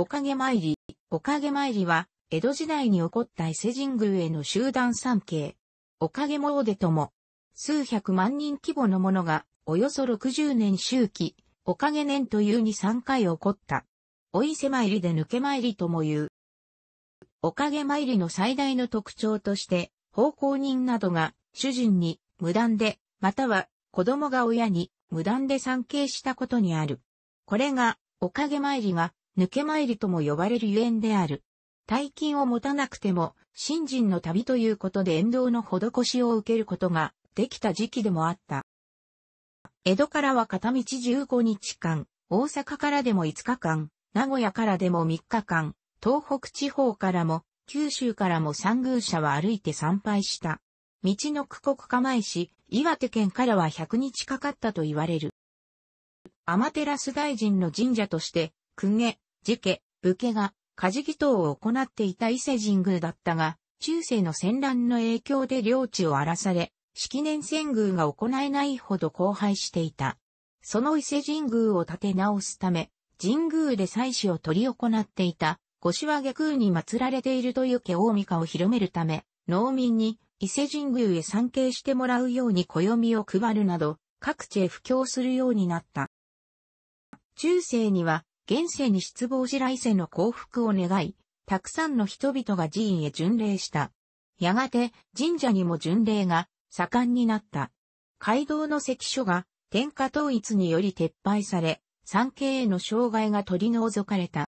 おかげ参り。おかげ参りは、江戸時代に起こった伊勢神宮への集団参詣。おかげ詣とも、数百万人規模のものが、およそ60年周期、おかげ年というに3回起こった。お伊勢参りで抜け参りとも言う。おかげ参りの最大の特徴として、奉公人などが、主人に、無断で、または、子供が親に、無断で参詣したことにある。これが、おかげ参りが抜け参りとも呼ばれるゆえんである。大金を持たなくても、新人の旅ということで沿道の施しを受けることができた時期でもあった。江戸からは片道15日間、大阪からでも5日間、名古屋からでも3日間、東北地方からも、九州からも三宮社は歩いて参拝した。道の区国えし、岩手県からは100日かかったと言われる。天照大臣の神社として、公家、寺家、武家が家事祈祷を行っていた伊勢神宮だったが、中世の戦乱の影響で領地を荒らされ、式年遷宮が行えないほど荒廃していた。その伊勢神宮を建て直すため、神宮で祭祀を取り行っていた、腰は下宮に祀られているという家大御を広めるため、農民に伊勢神宮へ参詣してもらうように暦を配るなど、各地へ布教するようになった。中世には現世に失望し来世の幸福を願い、たくさんの人々が寺院へ巡礼した。やがて神社にも巡礼が盛んになった。街道の関所が天下統一により撤廃され、産経への障害が取り除かれた。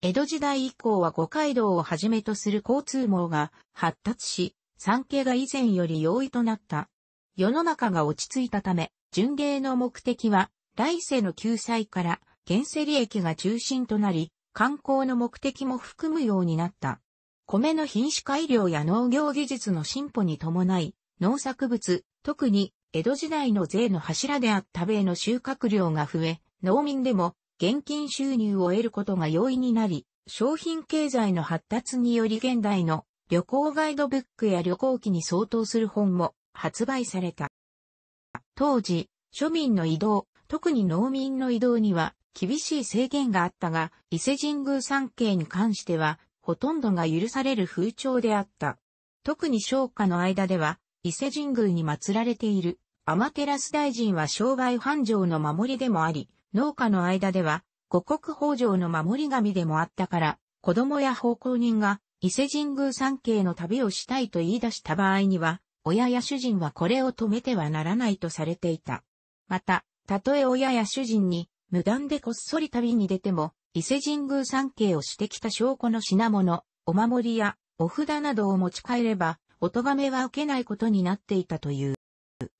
江戸時代以降は五街道をはじめとする交通網が発達し、産経が以前より容易となった。世の中が落ち着いたため、巡礼の目的は、来世の救済から現世利益が中心となり、観光の目的も含むようになった。米の品種改良や農業技術の進歩に伴い、農作物、特に江戸時代の税の柱であった米の収穫量が増え、農民でも現金収入を得ることが容易になり、商品経済の発達により現代の旅行ガイドブックや旅行記に相当する本も発売された。当時、庶民の移動、特に農民の移動には厳しい制限があったが、伊勢神宮参詣に関しては、ほとんどが許される風潮であった。特に商家の間では、伊勢神宮に祀られている、天照大臣は商売繁盛の守りでもあり、農家の間では、五国豊穣の守り神でもあったから、子供や奉公人が伊勢神宮参詣の旅をしたいと言い出した場合には、親や主人はこれを止めてはならないとされていた。また、たとえ親や主人に無断でこっそり旅に出ても、伊勢神宮参詣をしてきた証拠の品物、お守りや、お札などを持ち帰れば、お咎めは受けないことになっていたという。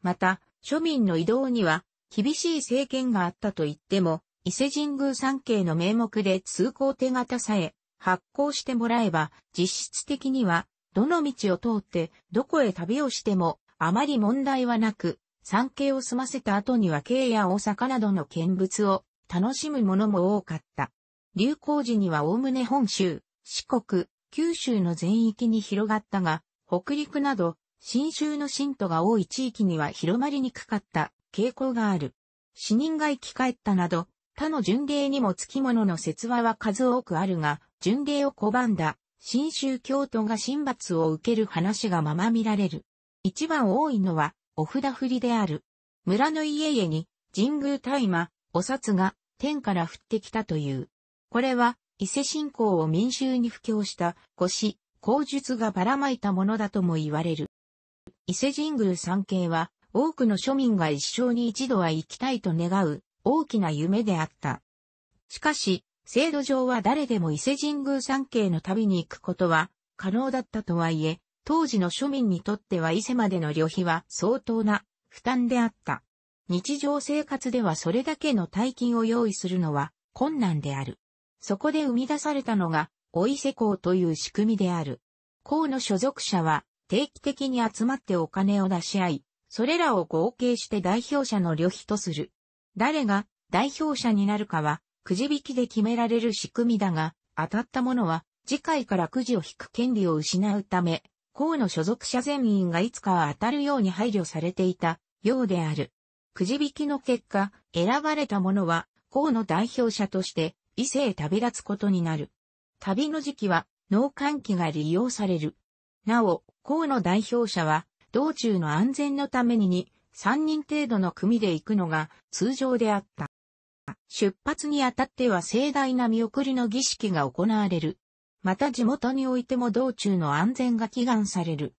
また、庶民の移動には、厳しい政権があったと言っても、伊勢神宮参詣の名目で通行手形さえ発行してもらえば、実質的には、どの道を通って、どこへ旅をしても、あまり問題はなく、産経を済ませた後には京や大阪などの見物を楽しむ者も多かった。流行時にはおおむね本州、四国、九州の全域に広がったが、北陸など、新州の信徒が多い地域には広まりにくかった傾向がある。死人が生き返ったなど、他の巡礼にもつきものの説話は数多くあるが、巡礼を拒んだ、新州教徒が神罰を受ける話がまま見られる。一番多いのは、お札振りである。村の家々に神宮大麻、お札が天から降ってきたという。これは伊勢信仰を民衆に布教した腰、口述がばらまいたものだとも言われる。伊勢神宮参詣は多くの庶民が一生に一度は行きたいと願う大きな夢であった。しかし、制度上は誰でも伊勢神宮参詣の旅に行くことは可能だったとはいえ、当時の庶民にとっては伊勢までの旅費は相当な負担であった。日常生活ではそれだけの大金を用意するのは困難である。そこで生み出されたのが、お伊勢港という仕組みである。港の所属者は定期的に集まってお金を出し合い、それらを合計して代表者の旅費とする。誰が代表者になるかは、くじ引きで決められる仕組みだが、当たった者は次回からくじを引く権利を失うため、校の所属者全員がいつかは当たるように配慮されていたようである。くじ引きの結果、選ばれた者は校の代表者として伊勢へ旅立つことになる。旅の時期は農寒期が利用される。なお、校の代表者は道中の安全のために3人程度の組で行くのが通常であった。出発にあたっては盛大な見送りの儀式が行われる。また地元においても道中の安全が祈願される。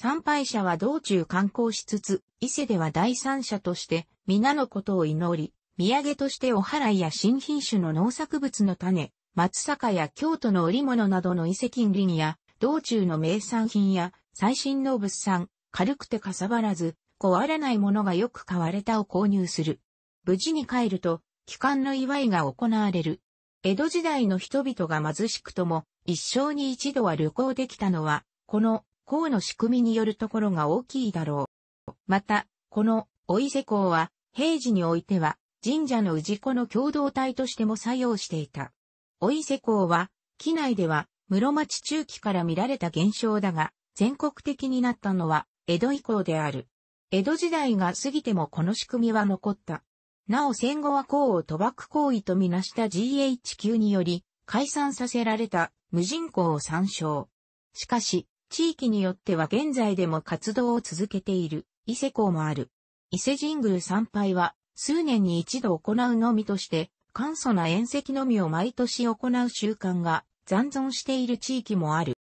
参拝者は道中観光しつつ、伊勢では第三者として、皆のことを祈り、土産としてお祓いや新品種の農作物の種、松坂や京都の織物などの伊勢金隣や、道中の名産品や、最新の物産、軽くてかさばらず、壊れないものがよく買われたを購入する。無事に帰ると、帰還の祝いが行われる。江戸時代の人々が貧しくとも、一生に一度は旅行できたのは、この項の仕組みによるところが大きいだろう。また、このお伊勢港は、平時においては、神社の氏子の共同体としても作用していた。お伊勢港は、機内では、室町中期から見られた現象だが、全国的になったのは、江戸以降である。江戸時代が過ぎてもこの仕組みは残った。なお戦後は港を賭博行為とみなした GH q により、解散させられた無人口を参照。しかし、地域によっては現在でも活動を続けている伊勢公もある。伊勢神宮参拝は数年に一度行うのみとして、簡素な宴席のみを毎年行う習慣が残存している地域もある。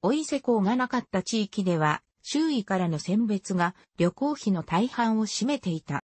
お伊勢港がなかった地域では、周囲からの選別が旅行費の大半を占めていた。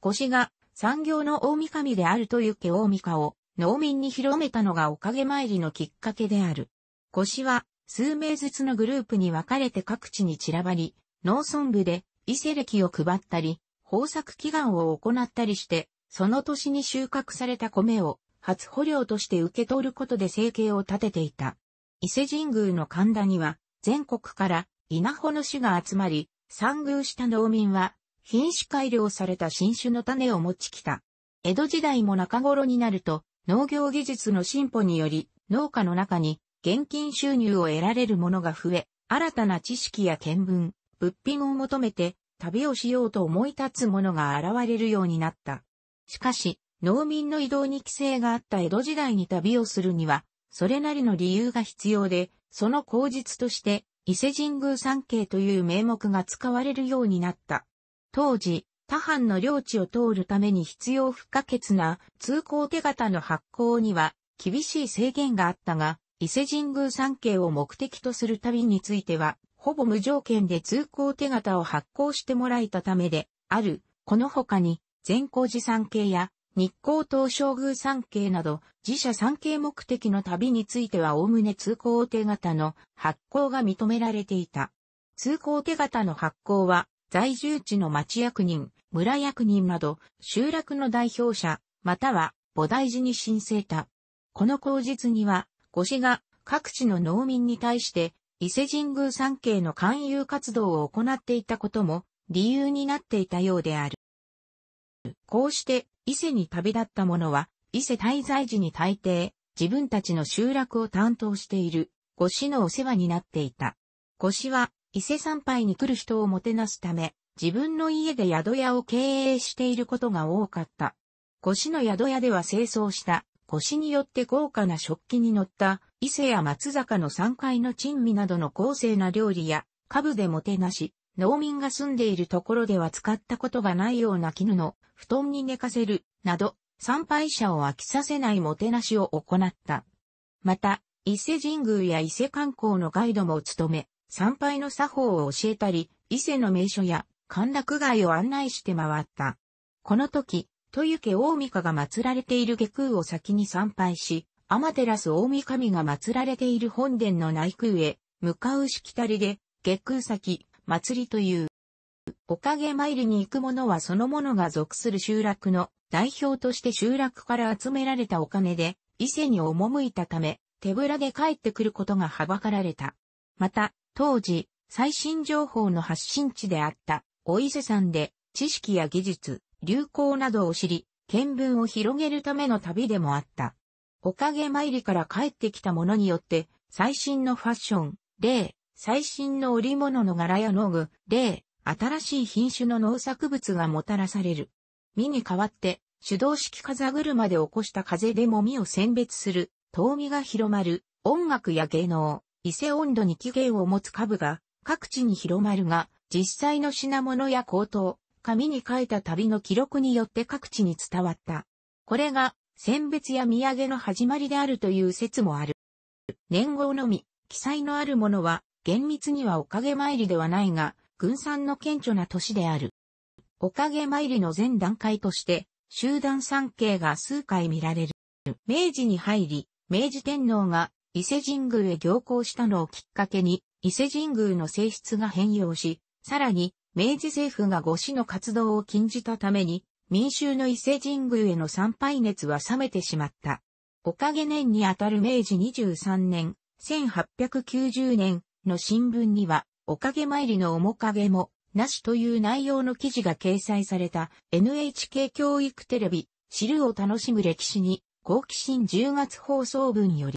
腰が産業の大神であるという家大神を農民に広めたのがおかげ参りのきっかけである。腰は数名ずつのグループに分かれて各地に散らばり、農村部で伊勢歴を配ったり、豊作祈願を行ったりして、その年に収穫された米を初捕虜として受け取ることで生計を立てていた。伊勢神宮の神田には全国から稲穂の種が集まり、参宮した農民は品種改良された新種の種を持ちきた。江戸時代も中頃になると農業技術の進歩により、農家の中に現金収入を得られるものが増え、新たな知識や見聞、物品を求めて旅をしようと思い立つ者が現れるようになった。しかし、農民の移動に規制があった江戸時代に旅をするには、それなりの理由が必要で、その口実として、伊勢神宮三景という名目が使われるようになった。当時、他藩の領地を通るために必要不可欠な通行手形の発行には厳しい制限があったが、伊勢神宮三景を目的とする旅については、ほぼ無条件で通行手形を発行してもらえたためで、ある、この他に、善光寺三景や日光東照宮三景など、自社三景目的の旅についてはおおむね通行手形の発行が認められていた。通行手形の発行は、在住地の町役人、村役人など、集落の代表者、または菩提寺に申請た。この口実には、御師が各地の農民に対して、伊勢神宮三景の勧誘活動を行っていたことも理由になっていたようである。こうして伊勢に旅立った者は、伊勢滞在時に大抵、自分たちの集落を担当している、御師のお世話になっていた。御師は伊勢参拝に来る人をもてなすため、自分の家で宿屋を経営していることが多かった。腰の宿屋では清掃した腰によって豪華な食器に乗った伊勢や松坂の3階の珍味などの高性な料理や家具でもてなし、農民が住んでいるところでは使ったことがないような絹の布団に寝かせるなど参拝者を飽きさせないもてなしを行った。また、伊勢神宮や伊勢観光のガイドも務め、参拝の作法を教えたり、伊勢の名所や歓楽街を案内して回った。この時、豊家大御が祀られている下空を先に参拝し、天照大神が祀られている本殿の内空へ、向かうしきたりで、下空先、祭りという。おかげ参りに行く者はその者が属する集落の代表として集落から集められたお金で、伊勢に赴いたため、手ぶらで帰ってくることがはばかられた。また、当時、最新情報の発信地であった、お伊勢山で、知識や技術、流行などを知り、見聞を広げるための旅でもあった。おかげ参りから帰ってきたものによって、最新のファッション、例、最新の織物の柄や農具、例、新しい品種の農作物がもたらされる。身に代わって、手動式風車で起こした風でも身を選別する、遠見が広まる、音楽や芸能、伊勢温度に起源を持つ株が各地に広まるが、実際の品物や高等、紙に書いた旅の記録によって各地に伝わった。これが、選別や土産の始まりであるという説もある。年号のみ、記載のあるものは、厳密にはおかげ参りではないが、軍産の顕著な年である。おかげ参りの前段階として、集団参詣が数回見られる。明治に入り、明治天皇が伊勢神宮へ行行したのをきっかけに、伊勢神宮の性質が変容し、さらに、明治政府が御師の活動を禁じたために、民衆の伊勢神宮への参拝熱は冷めてしまった。おかげ年にあたる明治23年、1890年の新聞には、おかげ参りの面影も、なしという内容の記事が掲載された NHK 教育テレビ、知るを楽しむ歴史に、好奇心10月放送分より、